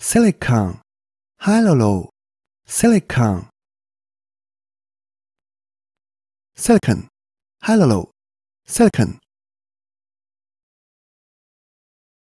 silicon, hello, silicon, silicon, halo, silicon.